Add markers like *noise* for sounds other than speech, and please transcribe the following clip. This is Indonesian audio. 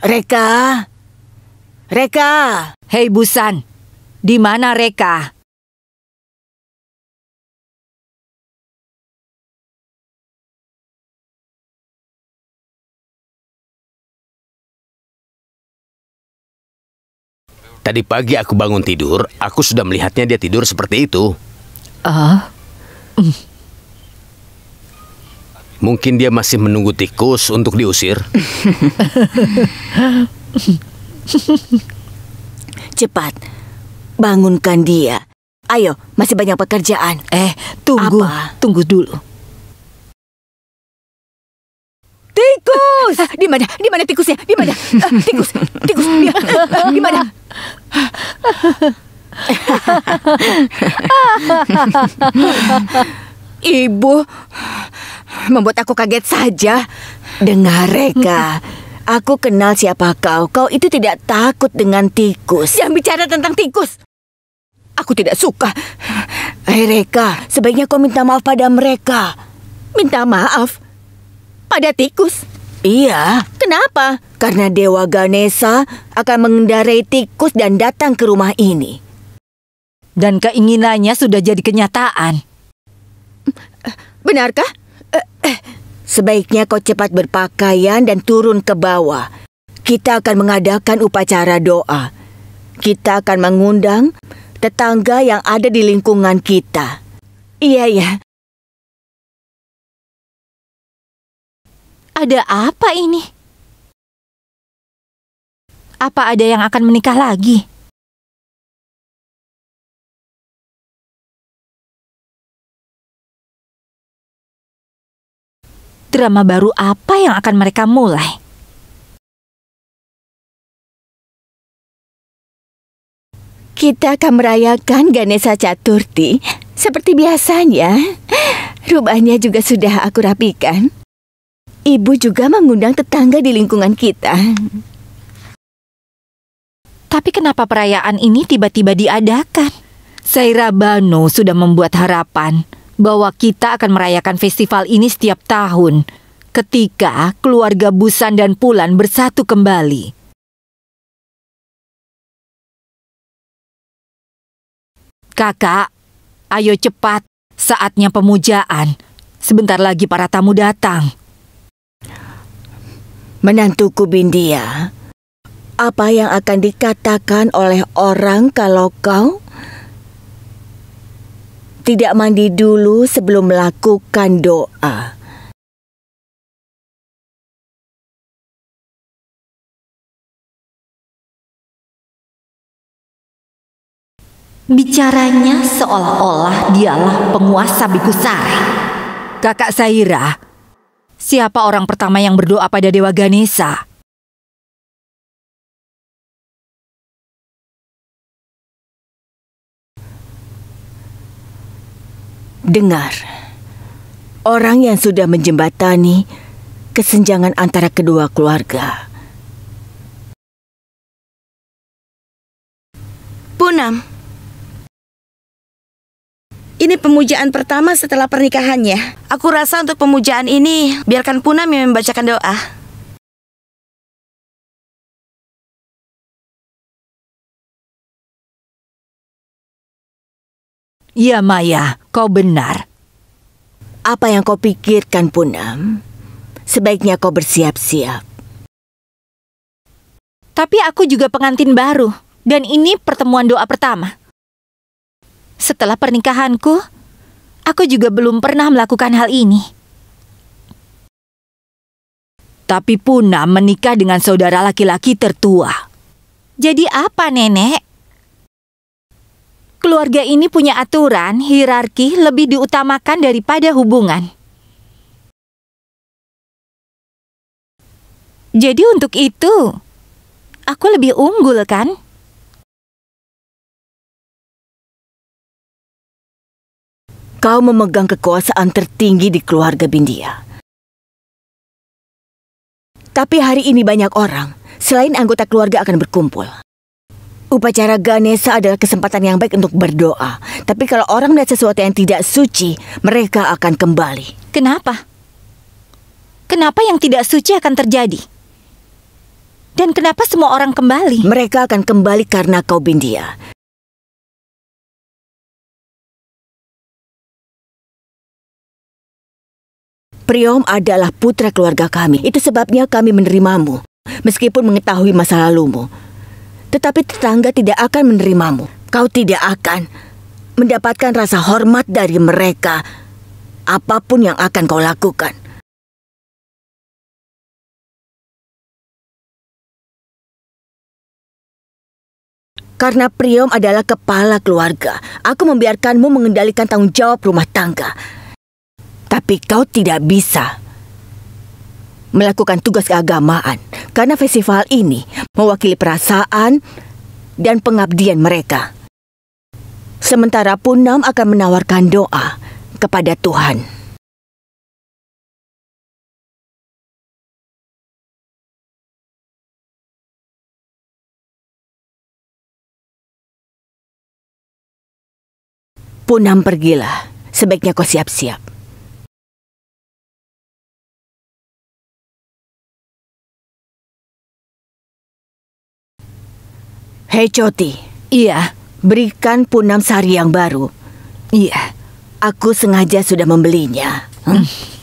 Reka! Reka! Hei Busan, di mana Reka? Tadi pagi aku bangun tidur, aku sudah melihatnya dia tidur seperti itu. Ah. Uh, Mungkin dia masih menunggu tikus untuk diusir. *laughs* Cepat, bangunkan dia. Ayo, masih banyak pekerjaan. Eh, tunggu, Apa? tunggu dulu. Tikus! *laughs* Di mana? Di mana tikusnya? Di mana? *laughs* Eh, tikus, tikus, di mana? Ibu, membuat aku kaget saja. Dengar, Reka. *laughs* Aku kenal siapa kau. Kau itu tidak takut dengan tikus. Yang bicara tentang tikus. Aku tidak suka. Hei eh, Reka, sebaiknya kau minta maaf pada mereka. Minta maaf? Pada tikus? Iya. Kenapa? Karena Dewa Ganesha akan mengendarai tikus dan datang ke rumah ini. Dan keinginannya sudah jadi kenyataan. Benarkah? Sebaiknya kau cepat berpakaian dan turun ke bawah. Kita akan mengadakan upacara doa. Kita akan mengundang tetangga yang ada di lingkungan kita. Iya, ya. Ada apa ini? Apa ada yang akan menikah lagi? Drama baru apa yang akan mereka mulai? Kita akan merayakan Ganesha Chaturthi seperti biasanya. Rumahnya juga sudah aku rapikan. Ibu juga mengundang tetangga di lingkungan kita. Tapi kenapa perayaan ini tiba-tiba diadakan? Saira Bano sudah membuat harapan bahwa kita akan merayakan festival ini setiap tahun ketika keluarga Busan dan Pulan bersatu kembali. Kakak, ayo cepat, saatnya pemujaan. Sebentar lagi para tamu datang. Menantuku Bindia, apa yang akan dikatakan oleh orang kalau kau tidak mandi dulu sebelum melakukan doa. Bicaranya seolah-olah dialah penguasa Bikusari. Kakak Saira, siapa orang pertama yang berdoa pada Dewa Ganesha? Dengar, orang yang sudah menjembatani kesenjangan antara kedua keluarga. Punam. Ini pemujaan pertama setelah pernikahannya. Aku rasa untuk pemujaan ini, biarkan Punam yang membacakan doa. Ya Maya, kau benar. Apa yang kau pikirkan, Punam? Sebaiknya kau bersiap-siap. Tapi aku juga pengantin baru, dan ini pertemuan doa pertama. Setelah pernikahanku, aku juga belum pernah melakukan hal ini. Tapi Puna menikah dengan saudara laki-laki tertua. Jadi apa, Nenek? keluarga ini punya aturan, hierarki lebih diutamakan daripada hubungan. Jadi untuk itu, aku lebih unggul kan? Kau memegang kekuasaan tertinggi di keluarga Bindia. Tapi hari ini banyak orang, selain anggota keluarga akan berkumpul. Upacara Ganesa adalah kesempatan yang baik untuk berdoa. Tapi kalau orang melihat sesuatu yang tidak suci, mereka akan kembali. Kenapa? Kenapa yang tidak suci akan terjadi? Dan kenapa semua orang kembali? Mereka akan kembali karena kau Bindia. Priom adalah putra keluarga kami. Itu sebabnya kami menerimamu, meskipun mengetahui masa lalumu tetapi tetangga tidak akan menerimamu. Kau tidak akan mendapatkan rasa hormat dari mereka, apapun yang akan kau lakukan. Karena Priom adalah kepala keluarga, aku membiarkanmu mengendalikan tanggung jawab rumah tangga. Tapi kau tidak bisa melakukan tugas keagamaan karena festival ini mewakili perasaan dan pengabdian mereka. Sementara Punam akan menawarkan doa kepada Tuhan. Punam pergilah. Sebaiknya kau siap-siap. Hei Coti, iya, berikan Punam Sari yang baru. Iya, aku sengaja sudah membelinya. Hmm.